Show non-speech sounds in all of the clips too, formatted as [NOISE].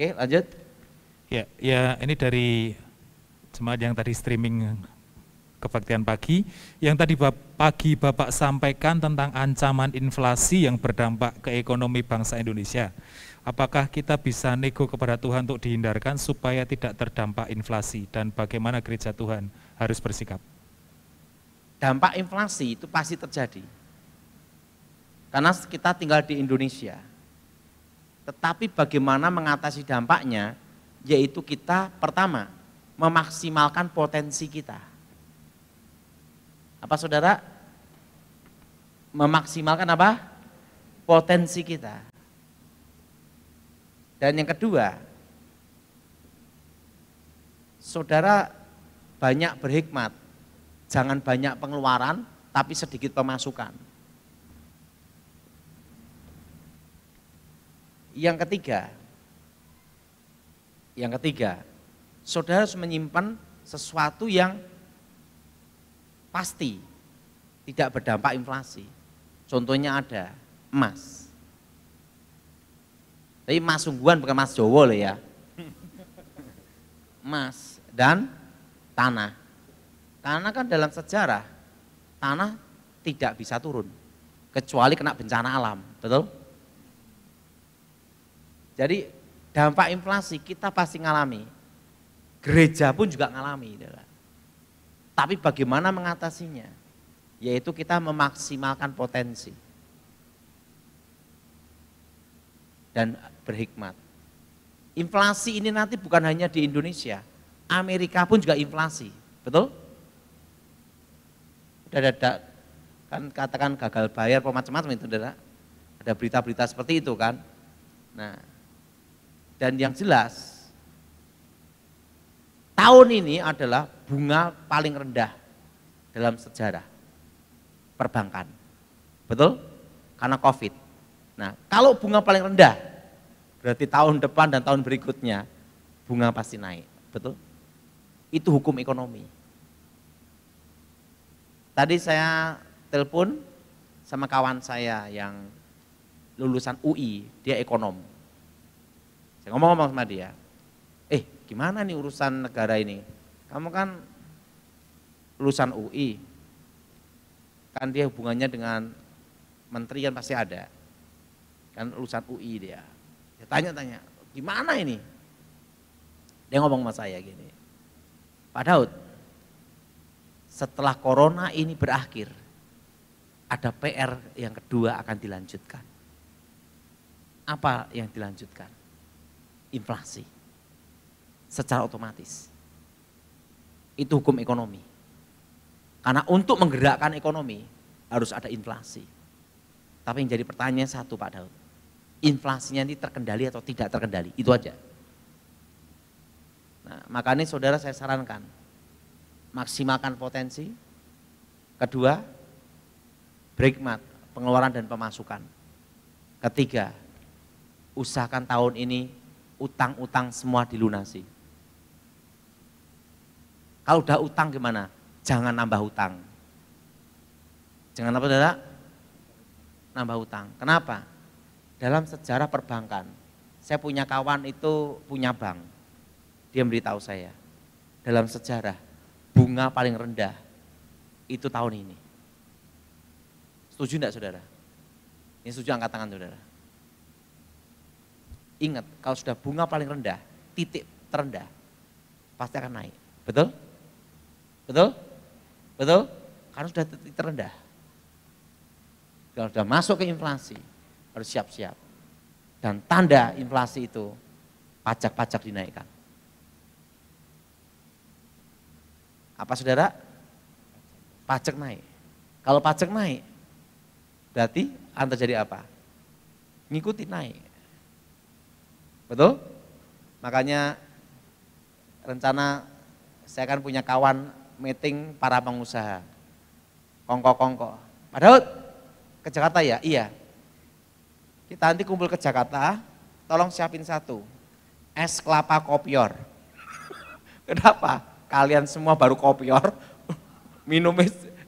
Oke, lanjut. Ya, ya ini dari jemaat yang tadi streaming kebaktian pagi. Yang tadi pagi Bapak sampaikan tentang ancaman inflasi yang berdampak ke ekonomi bangsa Indonesia. Apakah kita bisa nego kepada Tuhan untuk dihindarkan supaya tidak terdampak inflasi dan bagaimana gereja Tuhan harus bersikap? Dampak inflasi itu pasti terjadi. Karena kita tinggal di Indonesia. Tetapi bagaimana mengatasi dampaknya, yaitu kita pertama, memaksimalkan potensi kita. Apa saudara? Memaksimalkan apa? Potensi kita. Dan yang kedua, saudara banyak berhikmat. Jangan banyak pengeluaran, tapi sedikit pemasukan. Yang ketiga, yang ketiga, saudara harus menyimpan sesuatu yang pasti tidak berdampak inflasi. Contohnya ada emas. Tapi emas sungguhan bukan emas Jawa loh ya. Emas dan tanah. Karena kan dalam sejarah tanah tidak bisa turun kecuali kena bencana alam, betul? Jadi dampak inflasi kita pasti ngalami. Gereja pun juga ngalami. Tapi bagaimana mengatasinya? Yaitu kita memaksimalkan potensi. Dan berhikmat. Inflasi ini nanti bukan hanya di Indonesia. Amerika pun juga inflasi. Betul? Udah ada kan katakan gagal bayar apa macam-macam itu, Ada berita-berita seperti itu kan. Nah, dan yang jelas tahun ini adalah bunga paling rendah dalam sejarah perbankan. Betul? Karena Covid. Nah, kalau bunga paling rendah berarti tahun depan dan tahun berikutnya bunga pasti naik. Betul? Itu hukum ekonomi. Tadi saya telepon sama kawan saya yang lulusan UI, dia ekonom saya ngomong-ngomong sama dia, eh gimana nih urusan negara ini? Kamu kan lulusan UI, kan dia hubungannya dengan menteri kan pasti ada. Kan lulusan UI dia. Saya tanya-tanya, gimana ini? Dia ngomong sama saya gini, Pak Daud, setelah corona ini berakhir, ada PR yang kedua akan dilanjutkan. Apa yang dilanjutkan? inflasi secara otomatis. Itu hukum ekonomi. Karena untuk menggerakkan ekonomi harus ada inflasi. Tapi yang jadi pertanyaan satu Pak Daud, inflasinya ini terkendali atau tidak terkendali, itu aja. Nah, makanya saudara saya sarankan, maksimalkan potensi, kedua, berikmat, pengeluaran dan pemasukan. Ketiga, usahakan tahun ini utang-utang semua dilunasi. Kalau udah utang gimana? Jangan nambah utang. Jangan apa tidak? Nambah utang. Kenapa? Dalam sejarah perbankan, saya punya kawan itu punya bank. Dia memberitahu saya, dalam sejarah bunga paling rendah itu tahun ini. Setuju enggak saudara? Ini setuju angkat tangan saudara. Ingat, kalau sudah bunga paling rendah, titik terendah, pasti akan naik. Betul? Betul? Betul? Karena sudah titik terendah. Kalau sudah masuk ke inflasi, harus siap-siap. Dan tanda inflasi itu pajak-pajak dinaikkan. Apa saudara? Pajak naik. Kalau pajak naik, berarti akan jadi apa? Ngikuti naik. Betul? Makanya rencana saya akan punya kawan meeting para pengusaha. Kongko-kongko. Padahal ke Jakarta ya? Iya. Kita nanti kumpul ke Jakarta, tolong siapin satu. Es kelapa kopior. [LAUGHS] Kenapa? Kalian semua baru kopior, [LAUGHS] minum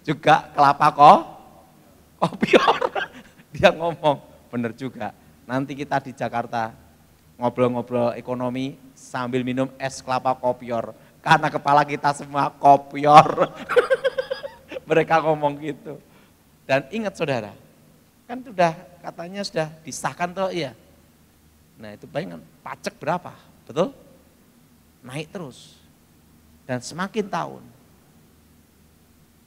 juga kelapa kok, kopior. [LAUGHS] Dia ngomong, bener juga. Nanti kita di Jakarta ngobrol-ngobrol ekonomi sambil minum es kelapa kopior. Karena kepala kita semua kopior. [LAUGHS] Mereka ngomong gitu. Dan ingat saudara, kan sudah katanya sudah disahkan toh iya. Nah itu bayangkan pajak berapa, betul? Naik terus. Dan semakin tahun,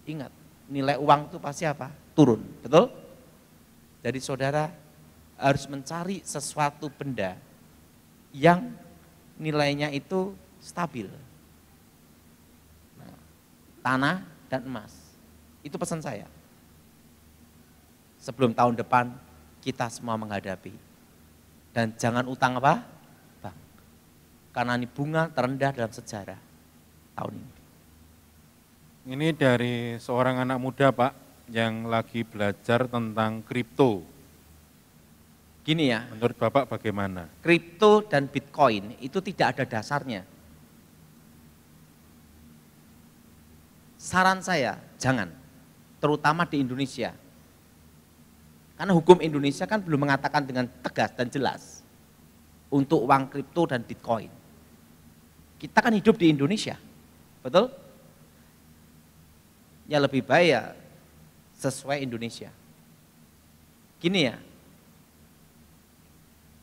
ingat nilai uang itu pasti apa? Turun, betul? Jadi saudara harus mencari sesuatu benda yang nilainya itu stabil. Nah, tanah dan emas. Itu pesan saya. Sebelum tahun depan kita semua menghadapi. Dan jangan utang apa? Bang. Karena ini bunga terendah dalam sejarah tahun ini. Ini dari seorang anak muda Pak yang lagi belajar tentang kripto Gini ya. Menurut Bapak bagaimana? Kripto dan Bitcoin itu tidak ada dasarnya. Saran saya, jangan. Terutama di Indonesia. Karena hukum Indonesia kan belum mengatakan dengan tegas dan jelas untuk uang kripto dan Bitcoin. Kita kan hidup di Indonesia, betul? Ya lebih baik ya sesuai Indonesia. Gini ya,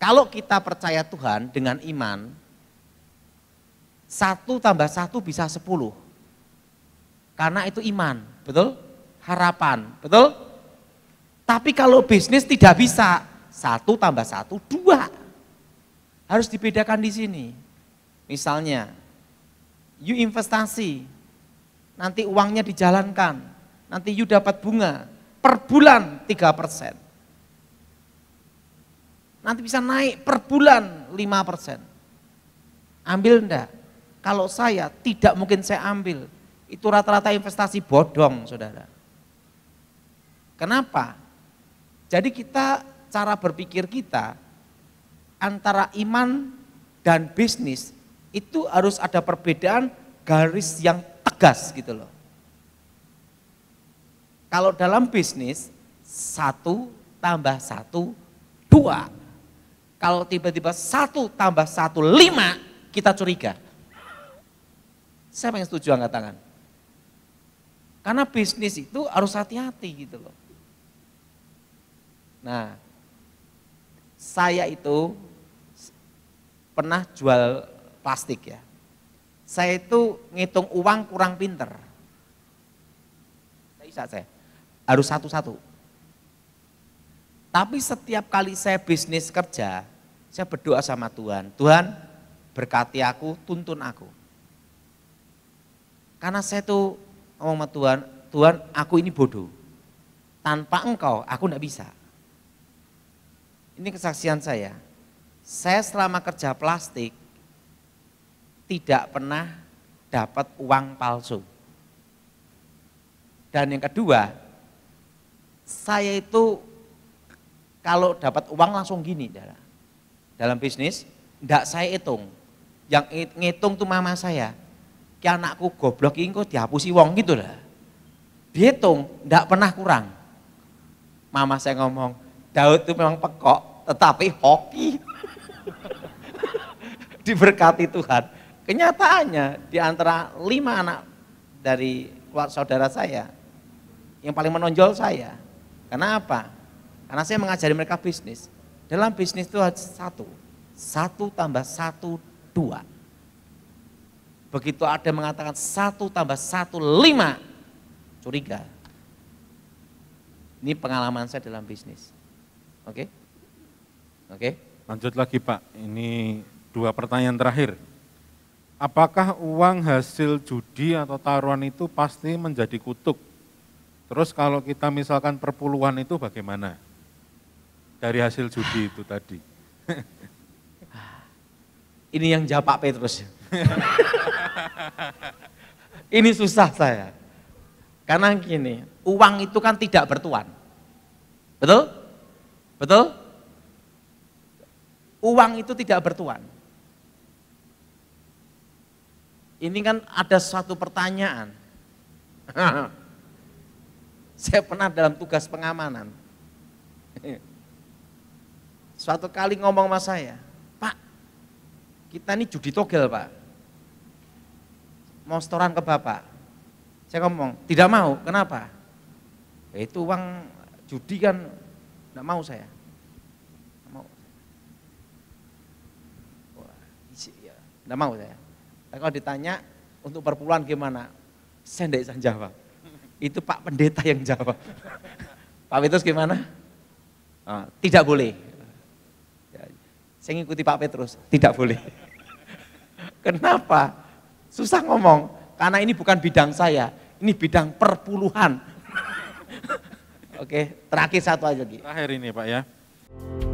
kalau kita percaya Tuhan dengan iman, satu tambah satu bisa sepuluh. Karena itu iman, betul? Harapan, betul? Tapi kalau bisnis tidak bisa. Satu tambah satu, dua. Harus dibedakan di sini. Misalnya, you investasi, nanti uangnya dijalankan, nanti you dapat bunga, per bulan tiga persen nanti bisa naik per bulan 5%. Ambil enggak? Kalau saya tidak mungkin saya ambil. Itu rata-rata investasi bodong, Saudara. Kenapa? Jadi kita cara berpikir kita antara iman dan bisnis itu harus ada perbedaan garis yang tegas gitu loh. Kalau dalam bisnis satu tambah satu dua kalau tiba-tiba satu tambah satu lima, kita curiga. Siapa yang setuju angkat tangan? Karena bisnis itu harus hati-hati gitu loh. Nah, saya itu pernah jual plastik ya. Saya itu ngitung uang kurang pinter. Saya bisa saya. Harus satu-satu. Tapi setiap kali saya bisnis kerja, saya berdoa sama Tuhan, Tuhan berkati aku, tuntun aku. Karena saya tuh ngomong sama Tuhan, Tuhan aku ini bodoh. Tanpa engkau aku tidak bisa. Ini kesaksian saya. Saya selama kerja plastik tidak pernah dapat uang palsu. Dan yang kedua, saya itu kalau dapat uang langsung gini, darah dalam bisnis, ndak saya hitung. Yang ngitung tuh mama saya. Ki anakku goblok ini kok dihapusi wong gitu lah. Dihitung, ndak pernah kurang. Mama saya ngomong, Daud tuh memang pekok, tetapi hoki. [LAUGHS] Diberkati Tuhan. Kenyataannya di antara lima anak dari saudara saya, yang paling menonjol saya. Karena apa? Karena saya mengajari mereka bisnis. Dalam bisnis itu satu. Satu tambah satu, dua. Begitu ada mengatakan satu tambah satu, lima. Curiga. Ini pengalaman saya dalam bisnis. Oke? Okay? Oke? Okay? Lanjut lagi Pak, ini dua pertanyaan terakhir. Apakah uang hasil judi atau taruhan itu pasti menjadi kutuk? Terus kalau kita misalkan perpuluhan itu bagaimana? dari hasil judi itu tadi. [LAUGHS] Ini yang jawab Pak Petrus. [LAUGHS] Ini susah saya. Karena gini, uang itu kan tidak bertuan. Betul? Betul? Uang itu tidak bertuan. Ini kan ada suatu pertanyaan. [LAUGHS] saya pernah dalam tugas pengamanan suatu kali ngomong sama saya, Pak, kita ini judi togel Pak, mau setoran ke Bapak. Saya ngomong, tidak mau, kenapa? Ya, itu uang judi kan, tidak mau saya. Tidak ya, mau. saya. Tapi kalau ditanya untuk perpuluhan gimana, saya tidak bisa jawab. Itu Pak Pendeta yang jawab. [LAUGHS] Pak Petrus gimana? Ah, tidak boleh, saya ngikuti Pak Petrus, tidak boleh. [LAUGHS] Kenapa? Susah ngomong, karena ini bukan bidang saya, ini bidang perpuluhan. [LAUGHS] Oke, terakhir satu aja. Terakhir ini Pak ya.